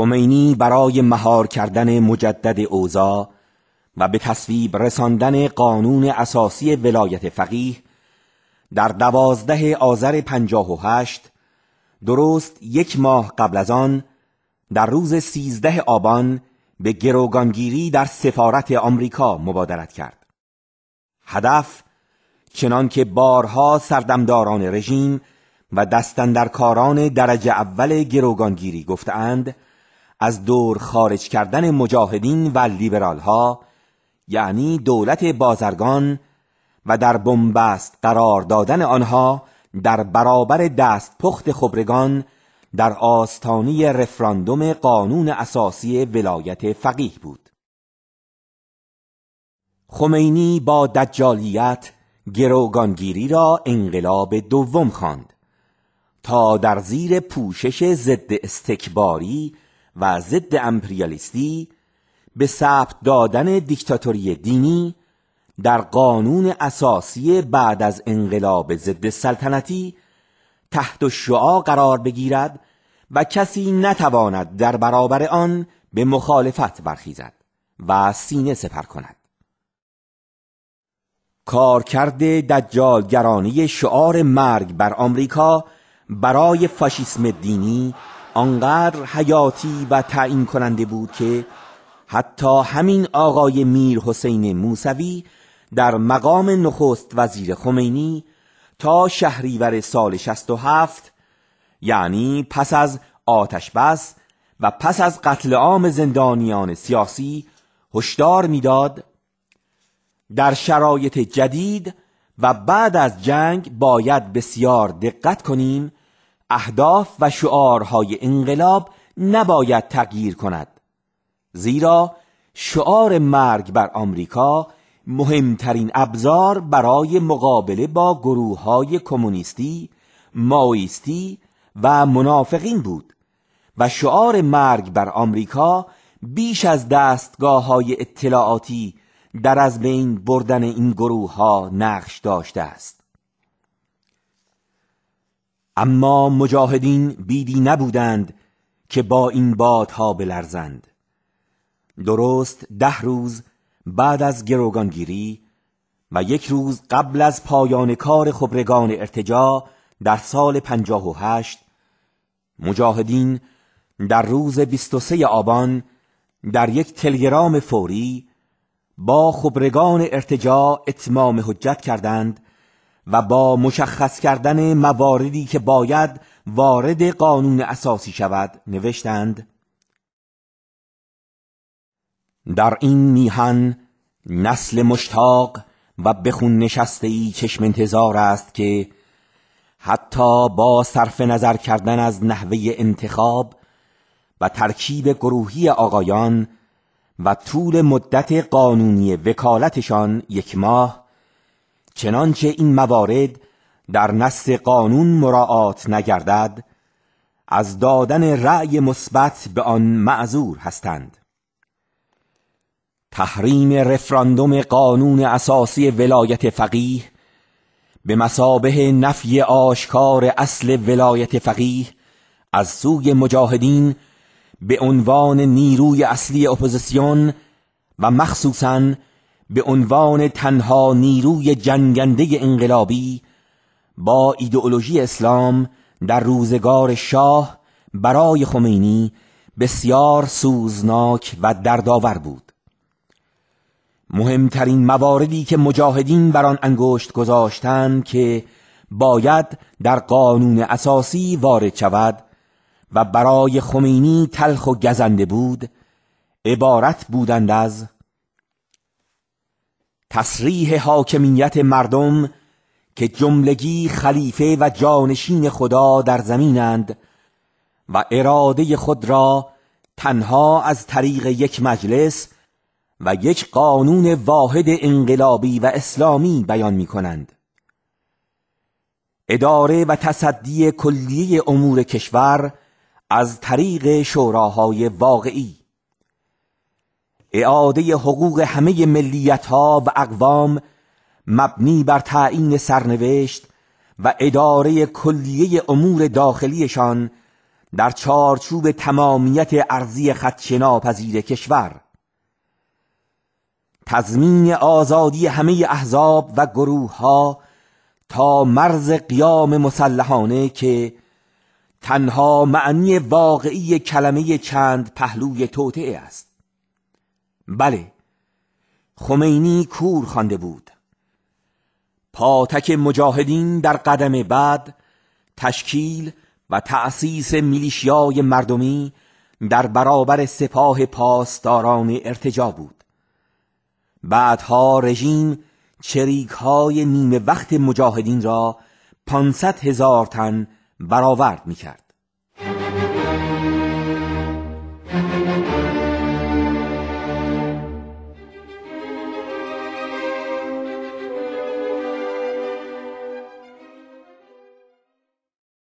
خمینی برای مهار کردن مجدد اوزا و به تصویب رساندن قانون اساسی ولایت فقیه در دوازده آذر پنجاه و هشت درست یک ماه قبل از آن در روز سیزده آبان به گروگانگیری در سفارت آمریکا مبادرت کرد هدف چنان که بارها سردمداران رژیم و دستندرکاران درجه اول گروگانگیری گفتند از دور خارج کردن مجاهدین و لیبرالها یعنی دولت بازرگان و در بنبست قرار دادن آنها در برابر دست پخت خبرگان در آستانی رفراندوم قانون اساسی ولایت فقیه بود خمینی با دجالیت گروگانگیری را انقلاب دوم خواند تا در زیر پوشش ضد استکباری و ضد امپریالیستی به ثبت دادن دیکتاتوری دینی در قانون اساسی بعد از انقلاب ضد سلطنتی تحت شعا قرار بگیرد و کسی نتواند در برابر آن به مخالفت برخیزد و سینه سپر کند کارکرد دجالگرانی شعار مرگ بر آمریکا برای فاشیسم دینی آنقدر حیاتی و تعیین کننده بود که حتی همین آقای میر حسین موسوی در مقام نخست وزیر خمینی تا شهریور سال 67 یعنی پس از آتش بس و پس از قتل عام زندانیان سیاسی هشدار میداد در شرایط جدید و بعد از جنگ باید بسیار دقت کنیم اهداف و شعارهای انقلاب نباید تغییر کند زیرا شعار مرگ بر آمریکا مهمترین ابزار برای مقابله با گروه های کمونیستی، ماویستی و منافقین بود و شعار مرگ بر آمریکا بیش از دستگاه های اطلاعاتی در از بین بردن این گروه ها نقش داشته است. اما مجاهدین بیدی نبودند که با این بادها بلرزند درست ده روز بعد از گروگانگیری و یک روز قبل از پایان کار خبرگان ارتجا در سال پنجاه و هشت، مجاهدین در روز 23 آبان در یک تلگرام فوری با خبرگان ارتجا اتمام حجت کردند و با مشخص کردن مواردی که باید وارد قانون اساسی شود نوشتند در این میهن نسل مشتاق و بخون نشسته چشم انتظار است که حتی با صرف نظر کردن از نحوه انتخاب و ترکیب گروهی آقایان و طول مدت قانونی وکالتشان یک ماه چنانچه این موارد در نص قانون مراعات نگردد از دادن رأی مثبت به آن معذور هستند تحریم رفراندوم قانون اساسی ولایت فقیه به مسابه نفی آشکار اصل ولایت فقیه از سوی مجاهدین به عنوان نیروی اصلی اپوزیسیون و مخصوصاً به عنوان تنها نیروی جنگنده انقلابی با ایدئولوژی اسلام در روزگار شاه برای خمینی بسیار سوزناک و دردآور بود مهمترین مواردی که مجاهدین بر آن انگشت گذاشتند که باید در قانون اساسی وارد شود و برای خمینی تلخ و گزنده بود عبارت بودند از تصریح حاکمیت مردم که جملگی خلیفه و جانشین خدا در زمینند و اراده خود را تنها از طریق یک مجلس و یک قانون واحد انقلابی و اسلامی بیان می کنند. اداره و تصدی کلیه امور کشور از طریق شوراهای واقعی اعاده حقوق همه ملیت ها و اقوام مبنی بر تعیین سرنوشت و اداره کلیه امور داخلیشان در چارچوب تمامیت ارزی پذیر کشور تضمین آزادی همه احزاب و گروه ها تا مرز قیام مسلحانه که تنها معنی واقعی کلمه چند پهلوی توطعه است بله خمینی کور خوانده بود پاتک مجاهدین در قدم بعد تشکیل و تأسیس میلیشیای مردمی در برابر سپاه پاسداران ارتجا بود بعدها رژیم چریک های نیمه وقت مجاهدین را پانصد هزار تن برآورد می کرد.